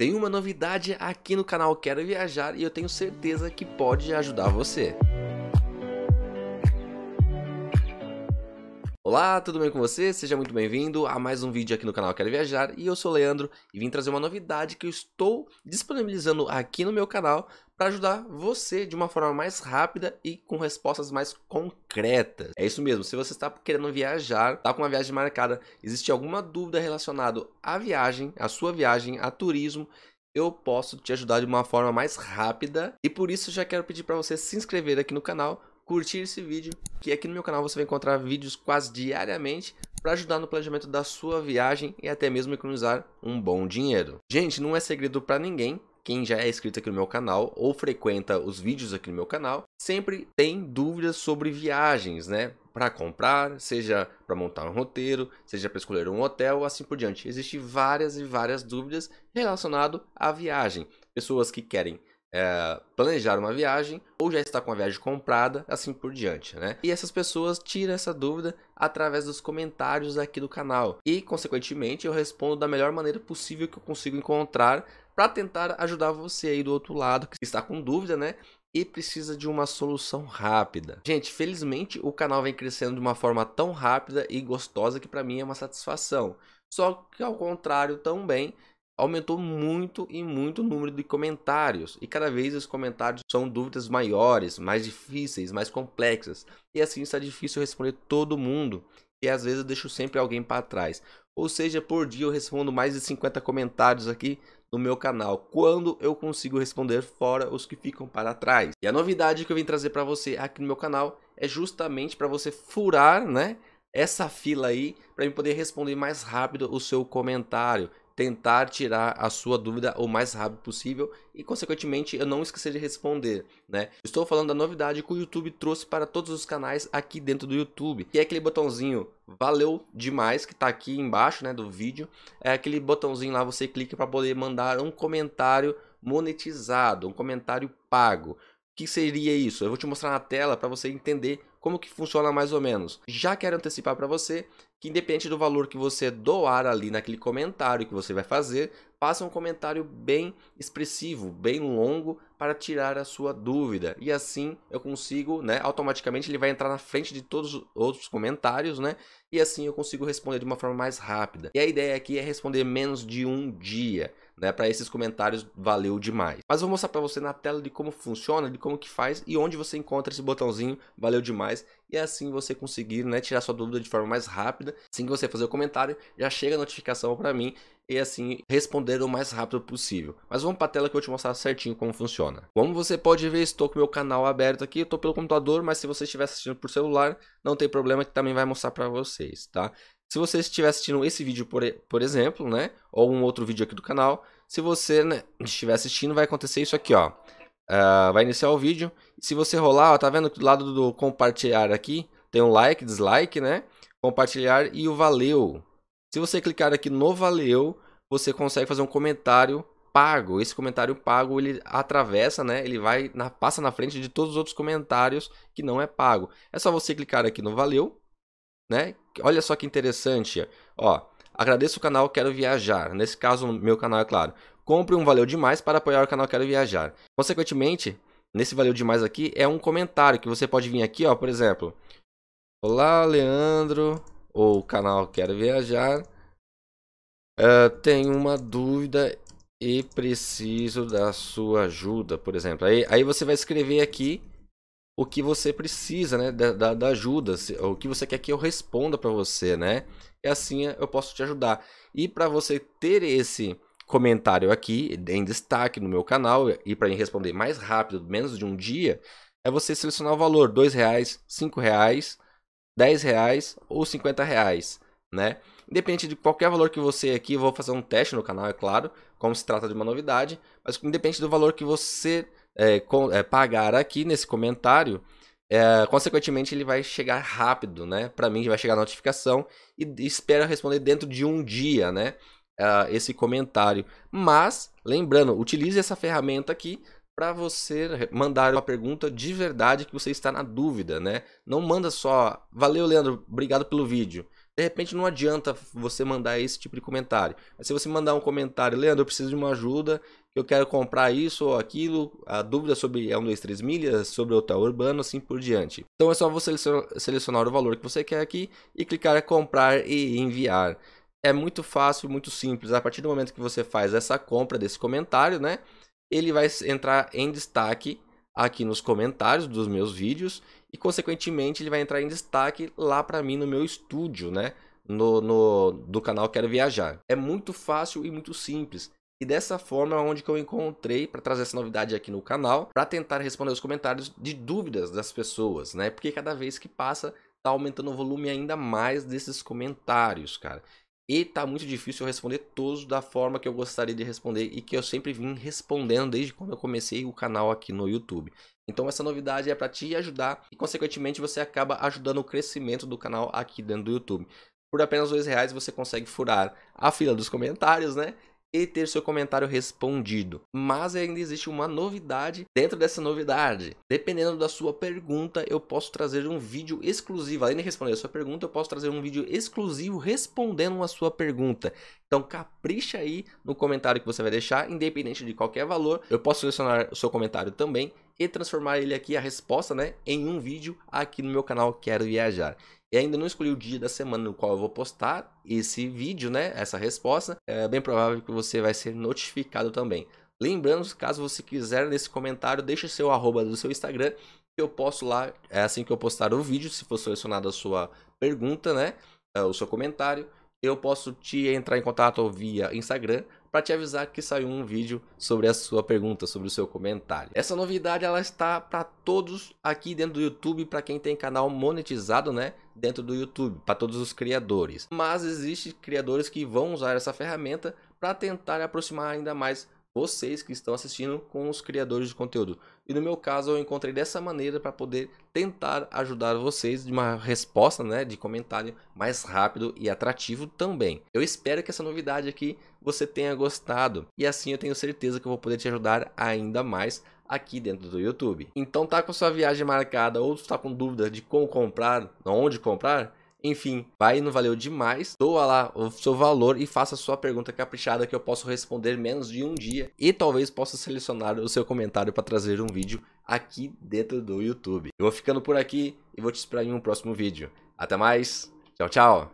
Tem uma novidade aqui no canal Quero Viajar e eu tenho certeza que pode ajudar você. Olá, tudo bem com você? Seja muito bem-vindo a mais um vídeo aqui no canal Quero Viajar e eu sou o Leandro e vim trazer uma novidade que eu estou disponibilizando aqui no meu canal para ajudar você de uma forma mais rápida e com respostas mais concretas. É isso mesmo, se você está querendo viajar, está com uma viagem marcada, existe alguma dúvida relacionada à viagem, à sua viagem, a turismo, eu posso te ajudar de uma forma mais rápida e por isso já quero pedir para você se inscrever aqui no canal curtir esse vídeo, que aqui no meu canal você vai encontrar vídeos quase diariamente para ajudar no planejamento da sua viagem e até mesmo economizar um bom dinheiro. Gente, não é segredo para ninguém quem já é inscrito aqui no meu canal ou frequenta os vídeos aqui no meu canal, sempre tem dúvidas sobre viagens, né? Para comprar, seja para montar um roteiro, seja para escolher um hotel, assim por diante. Existem várias e várias dúvidas relacionado à viagem. Pessoas que querem é, planejar uma viagem ou já está com a viagem comprada, assim por diante, né? E essas pessoas tiram essa dúvida através dos comentários aqui do canal e, consequentemente, eu respondo da melhor maneira possível que eu consigo encontrar para tentar ajudar você aí do outro lado que está com dúvida, né? E precisa de uma solução rápida. Gente, felizmente o canal vem crescendo de uma forma tão rápida e gostosa que para mim é uma satisfação. Só que ao contrário também aumentou muito e muito o número de comentários, e cada vez os comentários são dúvidas maiores, mais difíceis, mais complexas, e assim está difícil responder todo mundo, e às vezes eu deixo sempre alguém para trás. Ou seja, por dia eu respondo mais de 50 comentários aqui no meu canal, quando eu consigo responder fora os que ficam para trás. E a novidade que eu vim trazer para você aqui no meu canal é justamente para você furar, né, essa fila aí para eu poder responder mais rápido o seu comentário tentar tirar a sua dúvida o mais rápido possível e, consequentemente, eu não esquecer de responder, né? Estou falando da novidade que o YouTube trouxe para todos os canais aqui dentro do YouTube, que é aquele botãozinho valeu demais que está aqui embaixo, né, do vídeo. É aquele botãozinho lá, você clica para poder mandar um comentário monetizado, um comentário pago que seria isso? Eu vou te mostrar na tela para você entender como que funciona mais ou menos. Já quero antecipar para você que independente do valor que você doar ali naquele comentário que você vai fazer, faça um comentário bem expressivo, bem longo para tirar a sua dúvida. E assim eu consigo, né, automaticamente ele vai entrar na frente de todos os outros comentários, né? E assim eu consigo responder de uma forma mais rápida. E a ideia aqui é responder menos de um dia né? Para esses comentários valeu demais. Mas vou mostrar para você na tela de como funciona, de como que faz e onde você encontra esse botãozinho, valeu demais. E é assim você conseguir, né, tirar sua dúvida de forma mais rápida. Assim que você fazer o comentário, já chega a notificação para mim e assim responder o mais rápido possível. Mas vamos para a tela que eu vou te mostrar certinho como funciona. Como você pode ver, estou com o meu canal aberto aqui, estou pelo computador, mas se você estiver assistindo por celular, não tem problema que também vai mostrar para vocês, tá? Se você estiver assistindo esse vídeo, por, por exemplo, né? Ou um outro vídeo aqui do canal. Se você né, estiver assistindo, vai acontecer isso aqui, ó. Uh, vai iniciar o vídeo. Se você rolar, ó, tá vendo que do lado do compartilhar aqui, tem um like, dislike, né? Compartilhar e o valeu. Se você clicar aqui no valeu, você consegue fazer um comentário pago. Esse comentário pago, ele atravessa, né? Ele vai na, passa na frente de todos os outros comentários que não é pago. É só você clicar aqui no valeu, né? Olha só que interessante. Ó, agradeço o canal Quero Viajar. Nesse caso, meu canal, é claro. Compre um Valeu Demais para apoiar o canal Quero Viajar. Consequentemente, nesse Valeu Demais aqui, é um comentário que você pode vir aqui, ó, por exemplo. Olá, Leandro, ou canal Quero Viajar. Uh, tenho uma dúvida e preciso da sua ajuda, por exemplo. Aí, aí você vai escrever aqui o que você precisa, né, da, da ajuda, o que você quer que eu responda para você, né? E assim eh, eu posso te ajudar. E para você ter esse comentário aqui em destaque no meu canal e para me responder mais rápido, menos de um dia, é você selecionar o valor, dois reais, cinco reais, dez reais ou cinquenta reais, né? Independente de qualquer valor que você aqui, vou fazer um teste no canal, é claro, como se trata de uma novidade, mas independente do valor que você é, com, é, pagar aqui nesse comentário, é, consequentemente ele vai chegar rápido, né? Para mim vai chegar a notificação e, espera responder dentro de um dia, né? É, esse comentário. Mas, lembrando, utilize essa ferramenta aqui para você mandar uma pergunta de verdade que você está na dúvida, né? Não manda só, valeu Leandro, obrigado pelo vídeo. De repente não adianta você mandar esse tipo de comentário. Mas se você mandar um comentário, Leandro, eu preciso de uma ajuda, eu quero comprar isso ou aquilo, a dúvida sobre é um dois três milhas, sobre hotel urbano, assim por diante. Então é só você selecionar o valor que você quer aqui e clicar em comprar e enviar. É muito fácil, muito simples. A partir do momento que você faz essa compra desse comentário, né? Ele vai entrar em destaque aqui nos comentários dos meus vídeos e consequentemente ele vai entrar em destaque lá para mim no meu estúdio, né? No, no, do canal Quero Viajar. É muito fácil e muito simples. E dessa forma é onde que eu encontrei para trazer essa novidade aqui no canal, para tentar responder os comentários de dúvidas das pessoas, né? Porque cada vez que passa, tá aumentando o volume ainda mais desses comentários, cara. E tá muito difícil eu responder todos da forma que eu gostaria de responder e que eu sempre vim respondendo desde quando eu comecei o canal aqui no YouTube. Então essa novidade é para te ajudar e consequentemente você acaba ajudando o crescimento do canal aqui dentro do YouTube. Por apenas dois reais você consegue furar a fila dos comentários, né? e ter seu comentário respondido. Mas ainda existe uma novidade dentro dessa novidade. Dependendo da sua pergunta, eu posso trazer um vídeo exclusivo. Além de responder a sua pergunta, eu posso trazer um vídeo exclusivo respondendo a sua pergunta. Então capricha aí no comentário que você vai deixar, independente de qualquer valor. Eu posso selecionar o seu comentário também e transformar ele aqui, a resposta, né, em um vídeo aqui no meu canal Quero Viajar. E ainda não escolhi o dia da semana no qual eu vou postar esse vídeo, né? Essa resposta. É bem provável que você vai ser notificado também. Lembrando, caso você quiser nesse comentário, deixe seu arroba do seu Instagram, que eu posto lá, é assim que eu postar o vídeo, se for selecionada a sua pergunta, né? É, o seu comentário eu posso te entrar em contato via Instagram para te avisar que saiu um vídeo sobre a sua pergunta, sobre o seu comentário. Essa novidade ela está para todos aqui dentro do YouTube, para quem tem canal monetizado, né, dentro do YouTube, para todos os criadores. Mas existem criadores que vão usar essa ferramenta para tentar aproximar ainda mais vocês que estão assistindo com os criadores de conteúdo. E no meu caso, eu encontrei dessa maneira para poder tentar ajudar vocês de uma resposta, né, de comentário mais rápido e atrativo também. Eu espero que essa novidade aqui você tenha gostado e assim eu tenho certeza que eu vou poder te ajudar ainda mais aqui dentro do YouTube. Então tá com sua viagem marcada ou está com dúvida de como comprar, onde comprar? Enfim, vai no Valeu Demais, doa lá o seu valor e faça a sua pergunta caprichada que eu posso responder menos de um dia e talvez possa selecionar o seu comentário para trazer um vídeo aqui dentro do YouTube. Eu vou ficando por aqui e vou te esperar em um próximo vídeo. Até mais, tchau, tchau!